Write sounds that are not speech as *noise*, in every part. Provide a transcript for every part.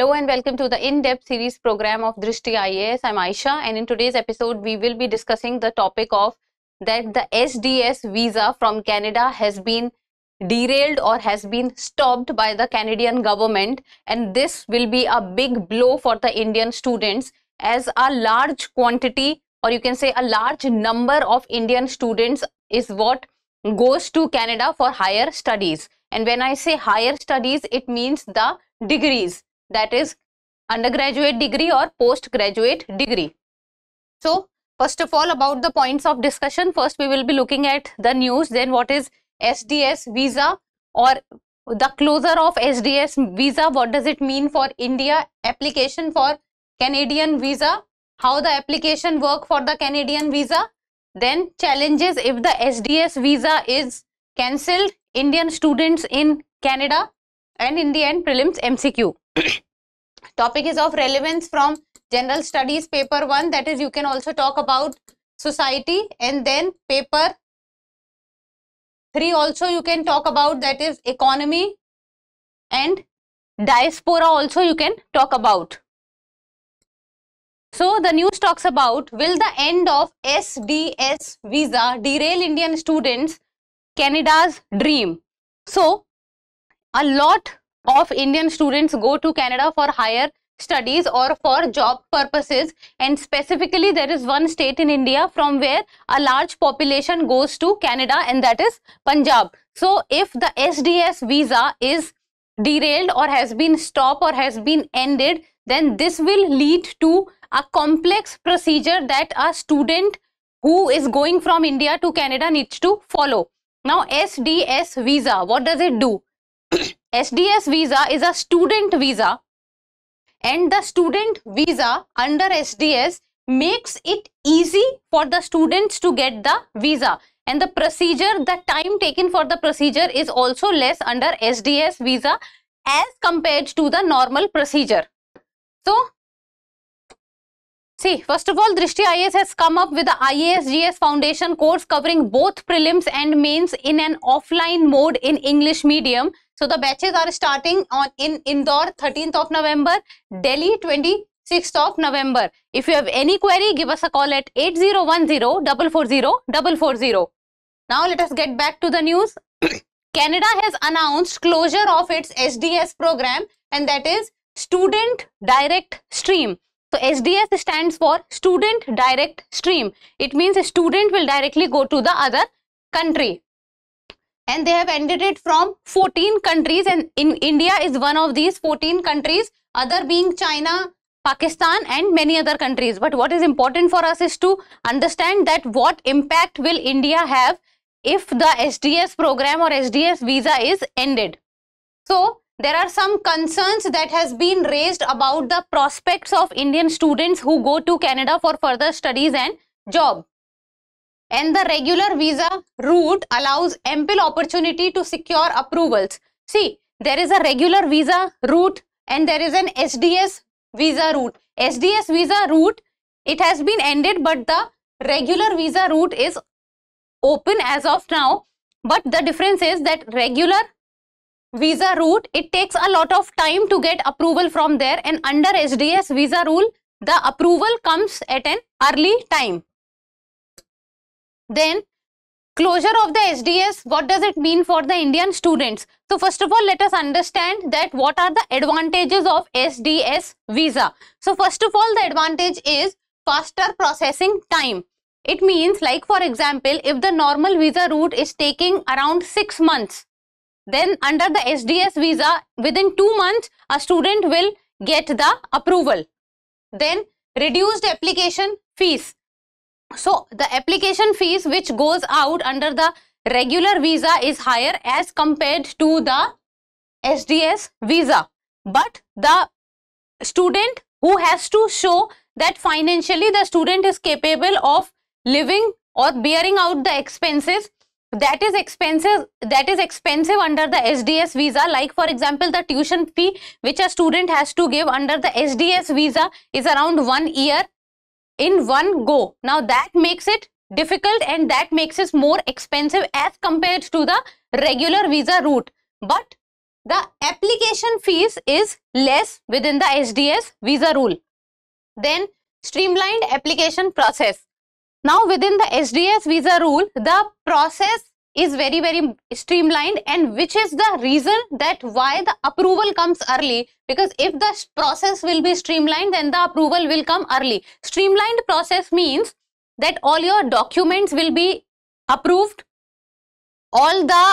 Hello and welcome to the in-depth series program of Drishti IAS. I'm Aisha and in today's episode we will be discussing the topic of that the SDS visa from Canada has been derailed or has been stopped by the Canadian government and this will be a big blow for the Indian students as a large quantity or you can say a large number of Indian students is what goes to Canada for higher studies and when I say higher studies it means the degrees that is undergraduate degree or postgraduate degree. So, first of all about the points of discussion, first we will be looking at the news, then what is SDS visa or the closure of SDS visa, what does it mean for India, application for Canadian visa, how the application work for the Canadian visa, then challenges if the SDS visa is cancelled, Indian students in Canada and in the end prelims MCQ topic is of relevance from general studies paper 1 that is you can also talk about society and then paper 3 also you can talk about that is economy and diaspora also you can talk about. So the news talks about will the end of SDS visa derail Indian students Canada's dream. So a lot of Indian students go to Canada for higher studies or for job purposes and specifically there is one state in India from where a large population goes to Canada and that is Punjab. So if the SDS visa is derailed or has been stopped or has been ended then this will lead to a complex procedure that a student who is going from India to Canada needs to follow. Now SDS visa what does it do? SDS visa is a student visa and the student visa under SDS makes it easy for the students to get the visa and the procedure, the time taken for the procedure is also less under SDS visa as compared to the normal procedure. So, See, first of all, Drishti IAS has come up with the IASGS Foundation course covering both prelims and mains in an offline mode in English medium. So, the batches are starting on in Indore 13th of November, Delhi 26th of November. If you have any query, give us a call at 8010-440-440. Now, let us get back to the news. *coughs* Canada has announced closure of its SDS program and that is Student Direct Stream. So SDS stands for Student Direct Stream. It means a student will directly go to the other country. And they have ended it from 14 countries and in India is one of these 14 countries, other being China, Pakistan and many other countries. But what is important for us is to understand that what impact will India have if the SDS program or SDS visa is ended. So there are some concerns that has been raised about the prospects of Indian students who go to Canada for further studies and job. And the regular visa route allows ample opportunity to secure approvals. See, there is a regular visa route and there is an SDS visa route. SDS visa route, it has been ended but the regular visa route is open as of now. But the difference is that regular visa route, it takes a lot of time to get approval from there and under SDS visa rule, the approval comes at an early time. Then closure of the SDS, what does it mean for the Indian students? So first of all, let us understand that what are the advantages of SDS visa. So first of all, the advantage is faster processing time. It means like for example, if the normal visa route is taking around 6 months, then under the SDS visa, within two months, a student will get the approval. Then reduced application fees. So the application fees which goes out under the regular visa is higher as compared to the SDS visa. But the student who has to show that financially the student is capable of living or bearing out the expenses that is expensive that is expensive under the sds visa like for example the tuition fee which a student has to give under the sds visa is around one year in one go now that makes it difficult and that makes it more expensive as compared to the regular visa route but the application fees is less within the sds visa rule then streamlined application process now within the SDS visa rule, the process is very very streamlined and which is the reason that why the approval comes early because if the process will be streamlined then the approval will come early. Streamlined process means that all your documents will be approved, all the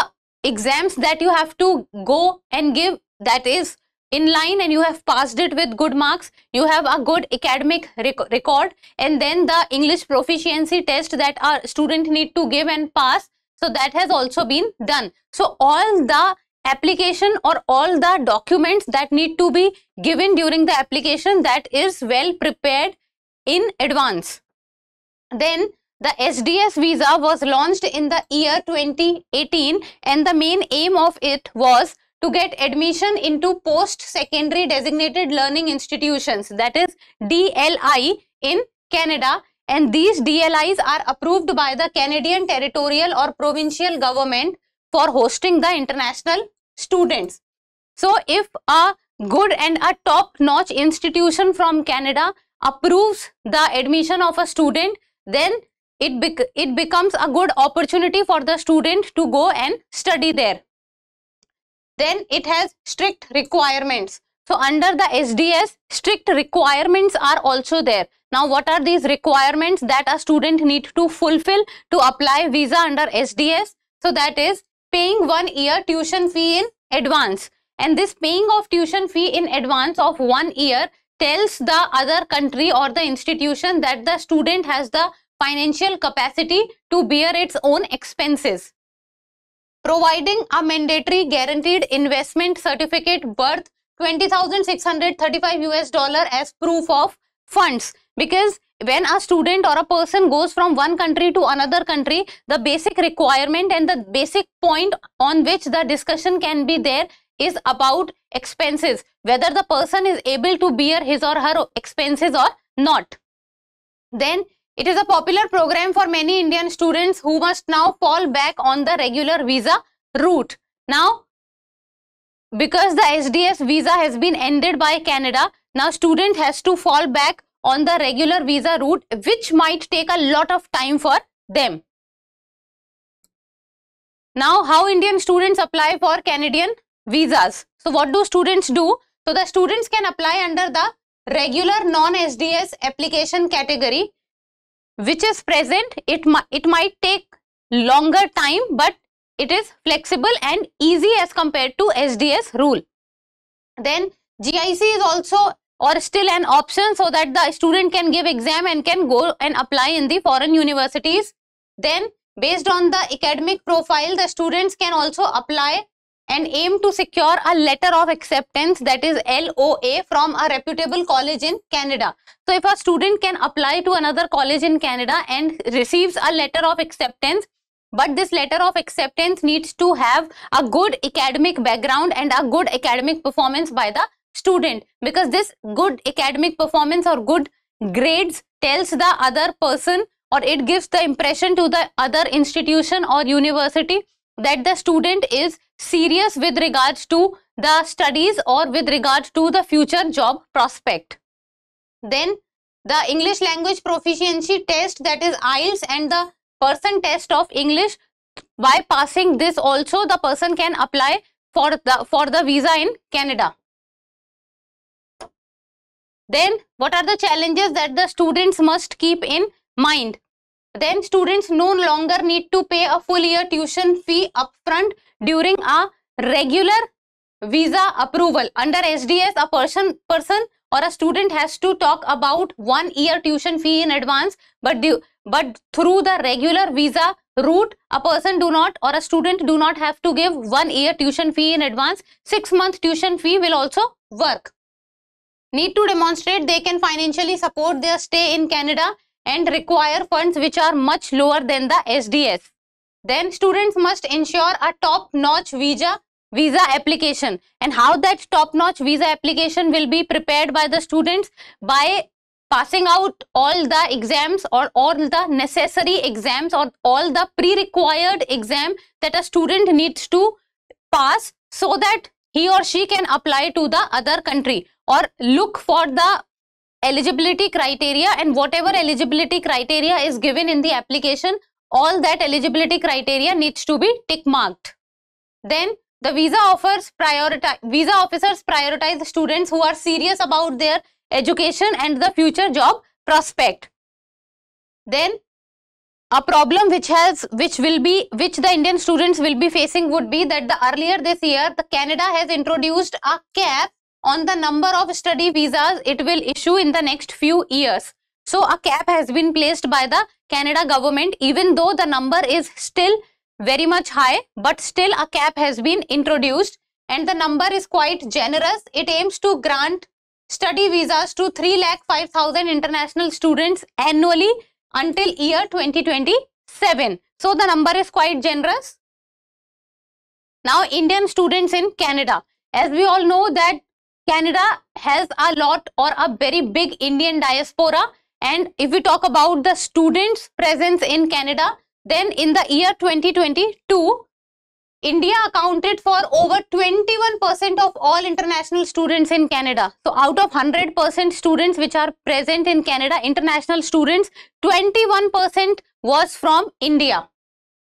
exams that you have to go and give that is in line and you have passed it with good marks, you have a good academic rec record and then the English proficiency test that our student need to give and pass. So that has also been done. So all the application or all the documents that need to be given during the application that is well prepared in advance. Then the SDS visa was launched in the year 2018 and the main aim of it was to get admission into post-secondary designated learning institutions that is DLI in Canada and these DLIs are approved by the Canadian territorial or provincial government for hosting the international students. So if a good and a top-notch institution from Canada approves the admission of a student, then it, bec it becomes a good opportunity for the student to go and study there then it has strict requirements. So under the SDS, strict requirements are also there. Now what are these requirements that a student need to fulfill to apply visa under SDS? So that is paying one year tuition fee in advance. And this paying of tuition fee in advance of one year tells the other country or the institution that the student has the financial capacity to bear its own expenses providing a mandatory guaranteed investment certificate worth 20,635 US dollar as proof of funds because when a student or a person goes from one country to another country, the basic requirement and the basic point on which the discussion can be there is about expenses, whether the person is able to bear his or her expenses or not. Then it is a popular program for many Indian students who must now fall back on the regular visa route. Now, because the SDS visa has been ended by Canada, now student has to fall back on the regular visa route which might take a lot of time for them. Now, how Indian students apply for Canadian visas? So, what do students do? So, the students can apply under the regular non-SDS application category which is present, it, it might take longer time, but it is flexible and easy as compared to SDS rule. Then GIC is also or still an option so that the student can give exam and can go and apply in the foreign universities. Then based on the academic profile, the students can also apply and aim to secure a letter of acceptance that is LOA from a reputable college in Canada. So if a student can apply to another college in Canada and receives a letter of acceptance, but this letter of acceptance needs to have a good academic background and a good academic performance by the student because this good academic performance or good grades tells the other person or it gives the impression to the other institution or university that the student is serious with regards to the studies or with regards to the future job prospect. Then the English language proficiency test that is IELTS and the person test of English by passing this also the person can apply for the for the visa in Canada. Then what are the challenges that the students must keep in mind? then students no longer need to pay a full year tuition fee upfront during a regular visa approval. Under SDS, a person, person or a student has to talk about one year tuition fee in advance, but, do, but through the regular visa route, a person do not or a student do not have to give one year tuition fee in advance. Six month tuition fee will also work. Need to demonstrate they can financially support their stay in Canada and require funds which are much lower than the SDS. Then students must ensure a top-notch visa visa application and how that top-notch visa application will be prepared by the students by passing out all the exams or all the necessary exams or all the pre-required exam that a student needs to pass so that he or she can apply to the other country or look for the eligibility criteria and whatever eligibility criteria is given in the application, all that eligibility criteria needs to be tick marked. Then the visa offers prioritize visa officers prioritize students who are serious about their education and the future job prospect. Then a problem which has which will be which the Indian students will be facing would be that the earlier this year the Canada has introduced a cap on the number of study visas it will issue in the next few years. So a cap has been placed by the Canada government even though the number is still very much high but still a cap has been introduced and the number is quite generous. It aims to grant study visas to 3 lakh 5000 international students annually until year 2027. So the number is quite generous. Now Indian students in Canada. As we all know that Canada has a lot or a very big Indian diaspora. And if we talk about the students' presence in Canada, then in the year 2022, India accounted for over 21% of all international students in Canada. So out of 100% students which are present in Canada, international students, 21% was from India.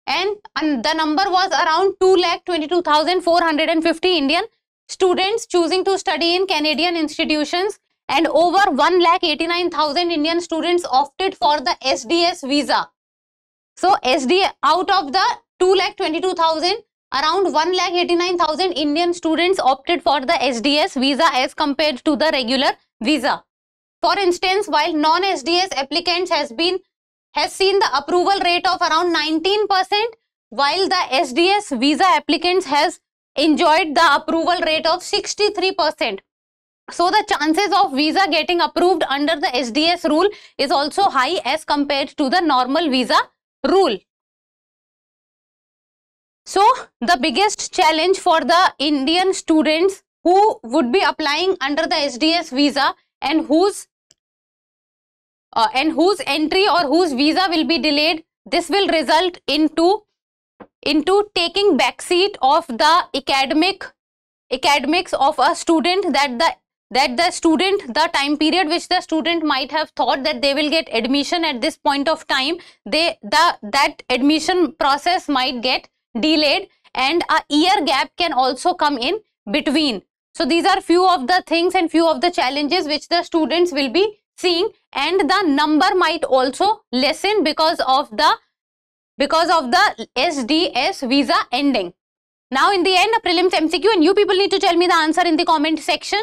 And, and the number was around 2,22,450 Indian students choosing to study in Canadian institutions and over 1,89,000 Indian students opted for the SDS visa. So SDA out of the 2,22,000 around 1,89,000 Indian students opted for the SDS visa as compared to the regular visa. For instance, while non-SDS applicants has been has seen the approval rate of around 19%, while the SDS visa applicants has enjoyed the approval rate of 63%. So the chances of visa getting approved under the SDS rule is also high as compared to the normal visa rule. So the biggest challenge for the Indian students who would be applying under the SDS visa and whose uh, and whose entry or whose visa will be delayed, this will result into into taking backseat of the academic academics of a student that the that the student the time period which the student might have thought that they will get admission at this point of time they the that admission process might get delayed and a year gap can also come in between so these are few of the things and few of the challenges which the students will be seeing and the number might also lessen because of the because of the SDS visa ending. Now in the end, a prelims MCQ and you people need to tell me the answer in the comment section.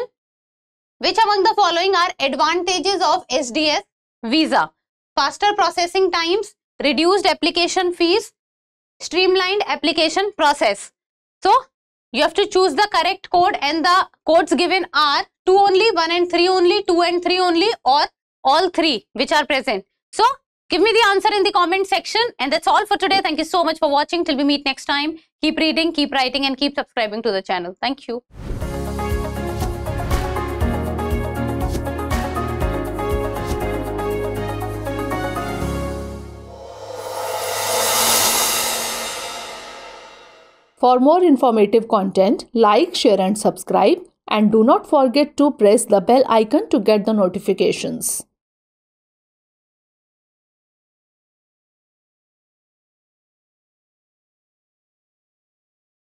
Which among the following are advantages of SDS visa? Faster processing times, reduced application fees, streamlined application process. So you have to choose the correct code and the codes given are 2 only, 1 and 3 only, 2 and 3 only or all 3 which are present. So Give me the answer in the comment section. And that's all for today. Thank you so much for watching. Till we meet next time, keep reading, keep writing, and keep subscribing to the channel. Thank you. For more informative content, like, share and subscribe and do not forget to press the bell icon to get the notifications.